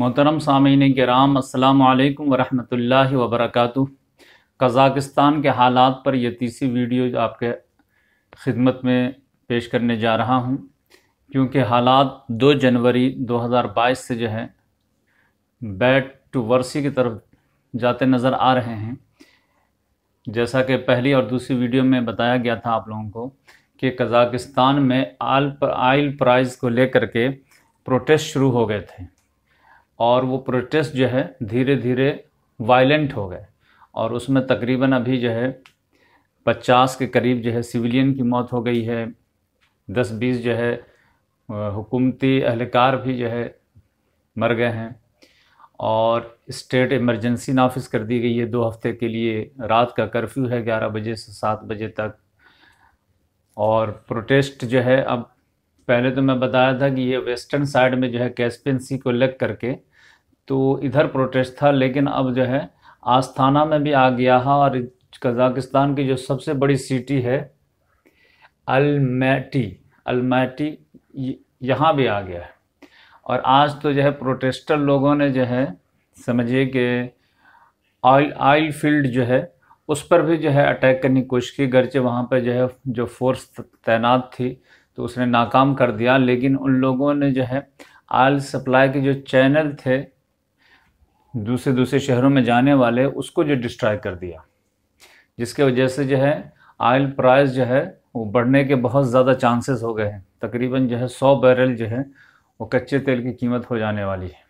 मोहतरम सामीन के राम असलकम वरहल वबरक कज़ाकिस्तान के हालात पर यह तीसरी वीडियो आपके ख़िदमत में पेश करने जा रहा हूँ क्योंकि हालात 2 जनवरी 2022 से जो है बैट टू वर्सी की तरफ जाते नज़र आ रहे हैं जैसा कि पहली और दूसरी वीडियो में बताया गया था आप लोगों को कि कज़ाकिस्तान में आल पर आयल प्राइस को लेकर के प्रोटेस्ट शुरू हो गए थे और वो प्रोटेस्ट जो है धीरे धीरे वायलेंट हो गए और उसमें तकरीबन अभी जो है पचास के करीब जो है सिविलियन की मौत हो गई है दस बीस जो है हुकूमती अहलकार भी जो है मर गए हैं और स्टेट इमरजेंसी नाफिज कर दी गई है दो हफ्ते के लिए रात का कर्फ्यू है ग्यारह बजे से सात बजे तक और प्रोटेस्ट जो है अब पहले तो मैं बताया था कि ये वेस्टर्न साइड में जो है कैसपियन सी को लग करके तो इधर प्रोटेस्ट था लेकिन अब जो है आस्थाना में भी आ गया है और कजाकिस्तान की जो सबसे बड़ी सिटी है अलमैटी अलमैटी यहाँ भी आ गया है और आज तो जो है प्रोटेस्टर लोगों ने जो है समझिए कि ऑयल ऑयल फील्ड जो है उस पर भी जो है अटैक करने की कोशिश की गर्चे वहाँ पर जो है जो फोर्स तैनात थी तो उसने नाकाम कर दिया लेकिन उन लोगों ने जो है आल सप्लाई के जो चैनल थे दूसरे दूसरे शहरों में जाने वाले उसको जो डिस्ट्रॉय कर दिया जिसके वजह से जो है आयल प्राइस जो है वो बढ़ने के बहुत ज़्यादा चांसेस हो गए हैं तकरीबन जो है सौ बैरल जो है वो कच्चे तेल की कीमत हो जाने वाली है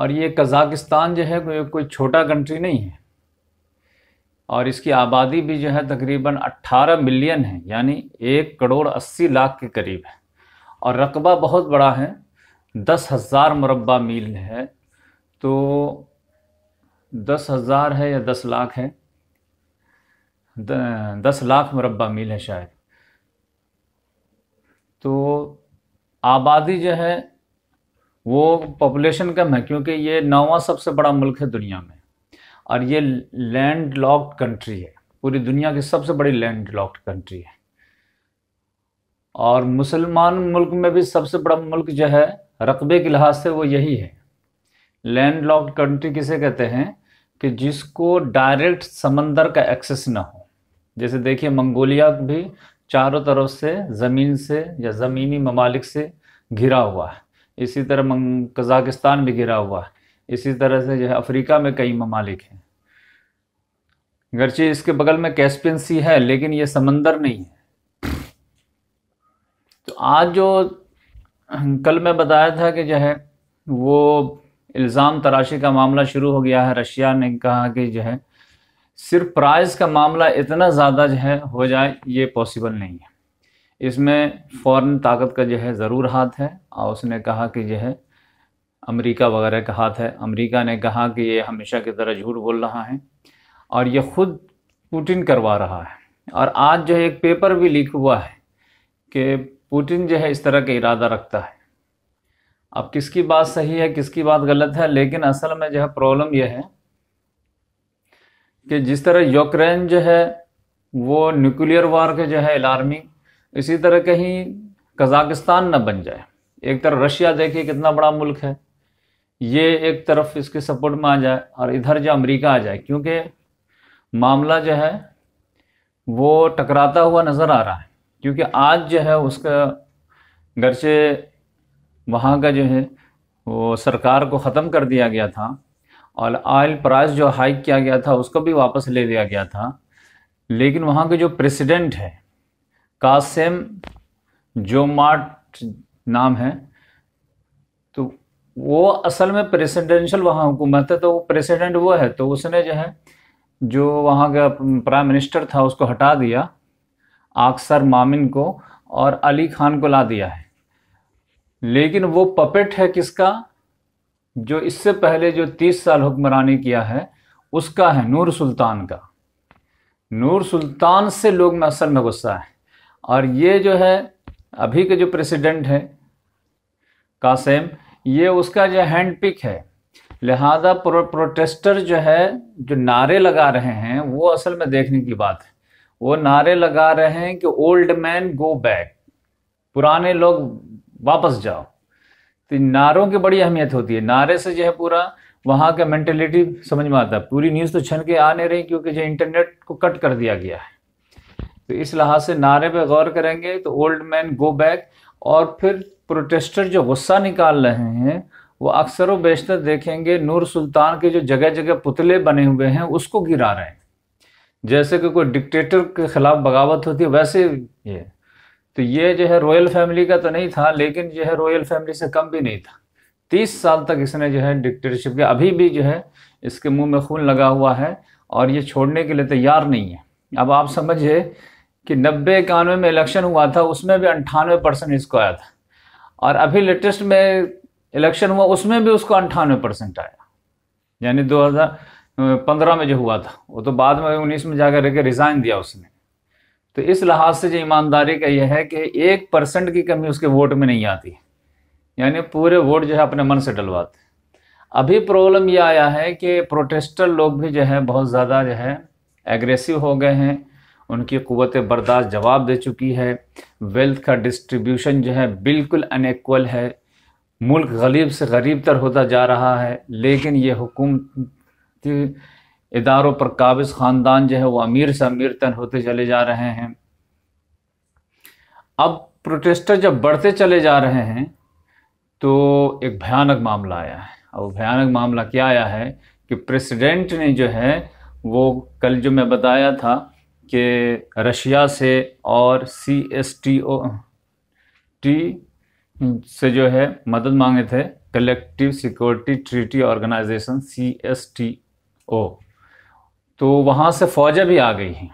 और ये कज़ाकिस्तान जो है कोई कोई छोटा कंट्री नहीं है और इसकी आबादी भी जो है तकरीबन 18 मिलियन है यानी एक करोड़ 80 लाख के करीब है और रकबा बहुत बड़ा है दस हज़ार मुरबा मील है तो दस हज़ार है या दस लाख है द, दस लाख मुरबा मील है शायद तो आबादी जो है वो पॉपुलेशन कम है क्योंकि ये नौवा सबसे बड़ा मुल्क है दुनिया में और ये लैंड लॉक्ड कंट्री है पूरी दुनिया की सबसे बड़ी लैंड लॉक्ड कंट्री है और मुसलमान मुल्क में भी सबसे बड़ा मुल्क जो है रकबे के लिहाज से वो यही है लैंड लॉक्ड कंट्री किसे कहते हैं कि जिसको डायरेक्ट समंदर का एक्सेस ना हो जैसे देखिए मंगोलिया भी चारों तरफ से ज़मीन से या ज़मीनी ममालिक से घिरा हुआ है इसी तरह कजाकिस्तान भी घिरा हुआ है इसी तरह से जो है अफ्रीका में कई ममालिक हैं गर्चे इसके बगल में कैस्पियन सी है लेकिन ये समंदर नहीं है तो आज जो कल मैं बताया था कि जो है वो इल्ज़ाम तराशी का मामला शुरू हो गया है रशिया ने कहा कि जो है सिर्फ प्राइस का मामला इतना ज़्यादा जो है हो जाए ये पॉसिबल नहीं है इसमें फ़ौरन ताकत का जो है ज़रूर हाथ है और उसने कहा कि जो है अमेरिका वगैरह का हाथ है अमेरिका ने कहा कि ये हमेशा की तरह झूठ बोल रहा है और ये ख़ुद पुटिन करवा रहा है और आज जो है एक पेपर भी लीक हुआ है कि पुटिन जो है इस तरह का इरादा रखता है अब किसकी बात सही है किसकी बात गलत है लेकिन असल में जो है प्रॉब्लम यह है कि जिस तरह यूक्रेन जो है वो न्यूक्लियर वार के जो है अलार्मिंग इसी तरह कहीं कजाकिस्तान न बन जाए एक तरह रशिया देखिए कितना बड़ा मुल्क है ये एक तरफ इसके सपोर्ट में आ जाए और इधर जो अमेरिका आ जाए क्योंकि मामला जो है वो टकराता हुआ नज़र आ रहा है क्योंकि आज जो है उसका घर से वहाँ का जो है वो सरकार को ख़त्म कर दिया गया था और ऑयल प्राइस जो हाइक किया गया था उसको भी वापस ले लिया गया था लेकिन वहाँ के जो प्रेसिडेंट है कासिम जोमार्ट नाम है वो असल में प्रेसिडेंशियल वहाँ हुकूमत है तो वो प्रेसिडेंट वो है तो उसने जो है जो वहाँ का प्राइम मिनिस्टर था उसको हटा दिया आकसर मामिन को और अली खान को ला दिया है लेकिन वो पपेट है किसका जो इससे पहले जो तीस साल हुक्मरानी किया है उसका है नूर सुल्तान का नूर सुल्तान से लोग में असल में गुस्सा है और ये जो है अभी के जो प्रेसिडेंट है कासिम ये उसका जो हैंड पिक है लिहाजा प्रो, प्रोटेस्टर जो है जो नारे लगा रहे हैं वो असल में देखने की बात है वो नारे लगा रहे हैं कि ओल्ड मैन गो बैक पुराने लोग वापस जाओ तो नारों की बड़ी अहमियत होती है नारे से जो है पूरा वहाँ का मैंटेलिटी समझ में आता है पूरी न्यूज़ तो छन के आ नहीं रही क्योंकि जो इंटरनेट को कट कर दिया गया है तो इस लिहाज से नारे पे गौर करेंगे तो ओल्ड मैन गो बैक और फिर प्रोटेस्टर जो गुस्सा निकाल रहे हैं वो अक्सर व बेशतर देखेंगे नूर सुल्तान के जो जगह जगह पुतले बने हुए हैं उसको गिरा रहे हैं जैसे कि कोई डिक्टेटर के खिलाफ बगावत होती है वैसे ये तो ये जो है रॉयल फैमिली का तो नहीं था लेकिन जो है रॉयल फैमिली से कम भी नहीं था तीस साल तक इसने जो है डिक्टेटरशिप के अभी भी जो है इसके मुंह में खून लगा हुआ है और ये छोड़ने के लिए तैयार नहीं है अब आप समझिए कि नब्बे इक्यानवे में इलेक्शन हुआ था उसमें भी अंठानवे परसेंट इसको आया था और अभी लेटेस्ट में इलेक्शन हुआ उसमें भी उसको अंठानवे परसेंट आया यानी 2015 में जो हुआ था वो तो बाद में उन्नीस में जाकर के रिजाइन दिया उसने तो इस लिहाज से जो ईमानदारी का यह है कि एक परसेंट की कमी उसके वोट में नहीं आती यानी पूरे वोट जो है अपने मन से डलवाते अभी प्रॉब्लम यह आया है कि प्रोटेस्टर लोग भी जो है बहुत ज़्यादा जो है एग्रेसिव हो गए हैं उनकी क़वत बर्दाश्त जवाब दे चुकी है वेल्थ का डिस्ट्रीब्यूशन जो है बिल्कुल अनएक्वल है मुल्क गरीब से गरीब तर होता जा रहा है लेकिन ये हुकूमती इदारों पर काबिज ख़ानदान जो है वो अमीर से अमीर तर होते चले जा रहे हैं अब प्रोटेस्टर जब बढ़ते चले जा रहे हैं तो एक भयानक मामला आया है अब भयानक मामला क्या आया है कि प्रेसिडेंट ने जो है वो कल जो मैं बताया था कि रशिया से और सी एस टी ओ टी से जो है मदद मांगे थे collective security treaty organisation C S T O तो वहाँ से फ़ौजें भी आ गई हैं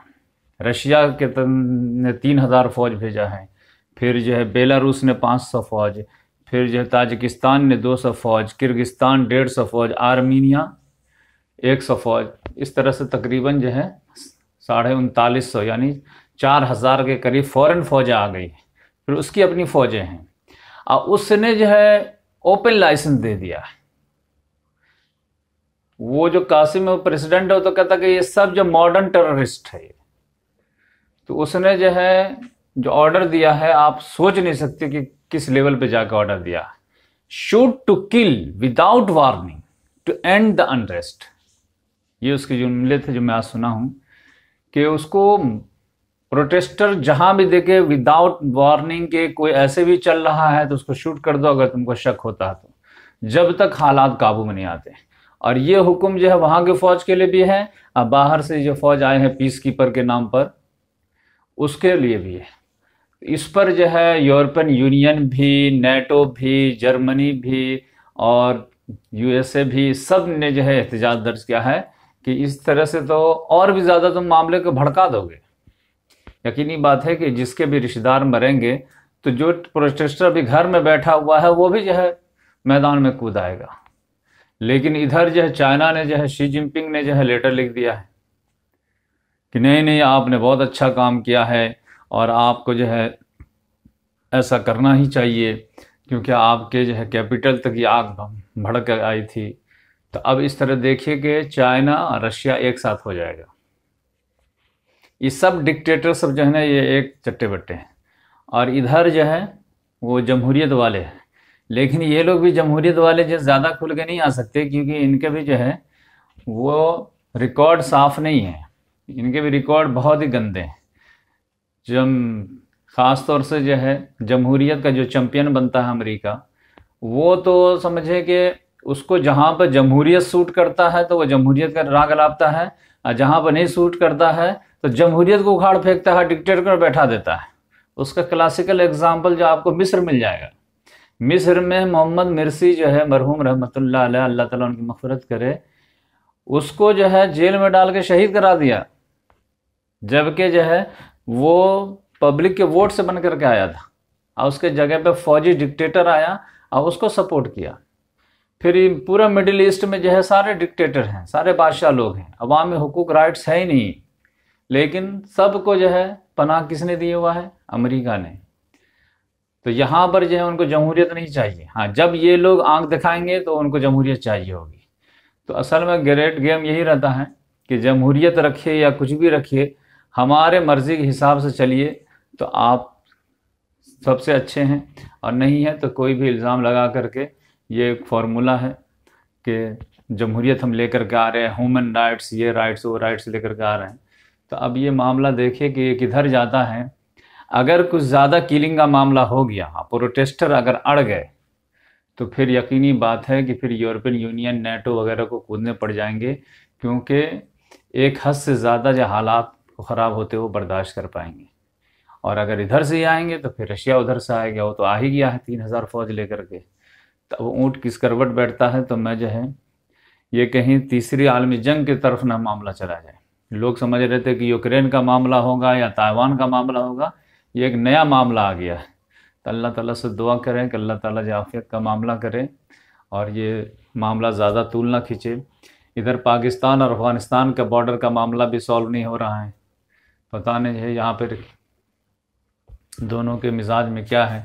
रशिया के ने तीन हज़ार फ़ौज भेजा है फिर जो है बेलारूस ने पाँच सौ फ़ौज फिर जो है ताजिकिस्तान ने दो सौ फ़ौज किर्गिस्तान डेढ़ सौ फ़ौज आर्मीनिया एक सौ फ़ौज इस तरह से तकरीबन जो है साढ़े उनतालीस सौ यानी चार हज़ार के करीब फ़ौरन फौज आ गई फिर उसकी अपनी फ़ौजें हैं और उसने जो है ओपन लाइसेंस दे दिया वो जो कासिम वो प्रेसिडेंट है वो तो कहता कि ये सब जो मॉडर्न टेररिस्ट है तो उसने जो है जो ऑर्डर दिया है आप सोच नहीं सकते कि किस लेवल पे जाकर ऑर्डर दिया shoot to kill without warning to end the unrest ये उसकी जुमले थे जो मैं आज सुना हूँ कि उसको प्रोटेस्टर जहां भी देखे विदाउट वार्निंग के कोई ऐसे भी चल रहा है तो उसको शूट कर दो अगर तुमको शक होता है तो जब तक हालात काबू में नहीं आते और ये हुक्म जो है वहाँ के फौज के लिए भी है और बाहर से जो फौज आए हैं पीस कीपर के नाम पर उसके लिए भी है इस पर जो है यूरोपियन यूनियन भी नेटो भी जर्मनी भी और यूएसए भी सब ने जो है एहतजाज दर्ज किया है कि इस तरह से तो और भी ज़्यादा तुम मामले को भड़का दोगे यकीनी बात है कि जिसके भी रिश्तेदार मरेंगे तो जो प्रोटेस्टर भी घर में बैठा हुआ है वो भी जो है मैदान में कूद आएगा लेकिन इधर जो है चाइना ने जो है शी जिनपिंग ने जो है लेटर लिख दिया है कि नहीं नहीं आपने बहुत अच्छा काम किया है और आपको जो है ऐसा करना ही चाहिए क्योंकि आपके जो है कैपिटल तक ये आग भड़क आई थी तो अब इस तरह देखिए कि चाइना और रशिया एक साथ हो जाएगा ये सब डिक्टेटर सब जो है ना ये एक चट्टे बट्टे हैं और इधर जो है वो जमहूरीत वाले हैं लेकिन ये लोग भी जमहूरीत वाले जो ज़्यादा खुल के नहीं आ सकते क्योंकि इनके भी जो है वो रिकॉर्ड साफ़ नहीं है इनके भी रिकॉर्ड बहुत ही गंदे हैं जम ख़ास तौर से जो है जमहूरीत का जो चैम्पियन बनता है अमेरिका वो तो समझे कि उसको जहाँ पर जमहूरियत सूट करता है तो वह जमहूरियत का राग लापता है और जहाँ पर नहीं सूट करता है तो जमहूरियत को उखाड़ फेंकता है डिक्टेटर को बैठा देता है उसका क्लासिकल एग्जाम्पल जो आपको मिस्र मिल जाएगा मिस्र में मोहम्मद मिर्सी जो है मरहूम रहमत अल्लाह ताला उनकी मफरत करे उसको जो है जेल में डाल के शहीद करा दिया जबकि जो है वो पब्लिक के वोट से बन करके आया था और उसके जगह पे फौजी डिक्टेटर आया और उसको सपोर्ट किया फिर पूरा मिडिल ईस्ट में जो है सारे डिक्टेटर हैं सारे बादशाह लोग हैं अवाम में राइट्स है ही नहीं लेकिन सबको जो है पनाह किसने दिया हुआ है अमेरिका ने तो यहाँ पर जो है उनको जमहूरियत नहीं चाहिए हाँ जब ये लोग आंख दिखाएंगे तो उनको जमहूरियत चाहिए होगी तो असल में ग्रेट गेम यही रहता है कि जमहूरियत रखिए या कुछ भी रखिए हमारे मर्ज़ी के हिसाब से चलिए तो आप सबसे अच्छे हैं और नहीं है तो कोई भी इल्ज़ाम लगा करके ये एक फार्मूला है कि जमहूरियत हम लेकर के आ रहे हैं ह्यूमन राइट्स ये राइट्स वो राइट्स लेकर के आ रहे हैं तो अब ये मामला देखिए कि ये किधर जाता है अगर कुछ ज़्यादा किलिंग का मामला हो गया प्रोटेस्टर हाँ, अगर अड़ गए तो फिर यकीनी बात है कि फिर यूरोपियन यूनियन नेटो वगैरह को कूदने पड़ जाएंगे क्योंकि एक हद से ज़्यादा जो हालात को ख़राब होते हुए बर्दाश्त कर पाएंगे और अगर इधर से ही आएंगे तो फिर रशिया उधर से आएगा वो तो आ ही गया है तीन हज़ार फौज लेकर के तब ऊँट किस करवट बैठता है तो मैं जो है ये कहीं तीसरी आलमी जंग की तरफ ना मामला चला जाए लोग समझ रहे थे कि यूक्रेन का मामला होगा या ताइवान का मामला होगा ये एक नया मामला आ गया है तो अल्लाह ताला से दुआ करें कि अल्लाह ताला जाफियत का मामला करें और ये मामला ज़्यादा तूल ना खींचे इधर पाकिस्तान और अफगानिस्तान का बॉर्डर का मामला भी सॉल्व नहीं हो रहा है पता नहीं है यहाँ पर दोनों के मिजाज में क्या है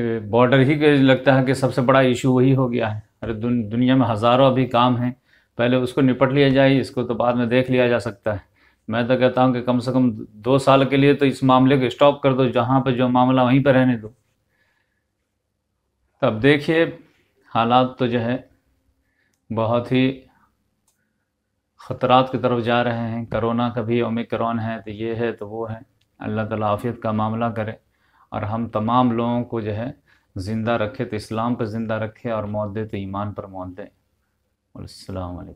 बॉर्डर ही के लगता है कि सबसे बड़ा इशू वही हो गया है अरे दुन, दुनिया में हज़ारों अभी काम हैं पहले उसको निपट लिया जाए इसको तो बाद में देख लिया जा सकता है मैं तो कहता हूँ कि कम से कम दो साल के लिए तो इस मामले को स्टॉप कर दो जहाँ पर जो मामला वहीं पर रहने दो तब देखिए हालात तो जो है बहुत ही ख़तरात की तरफ जा रहे हैं करोना का भी ओमिक्रॉन है तो ये है तो वो है अल्लाह ताला आफियत का मामला करे और हम तमाम लोगों को जो है ज़िंदा रखे तो इस्लाम पर ज़िंदा रखे और मौत दे तो ईमान पर मौत दें अलैक्म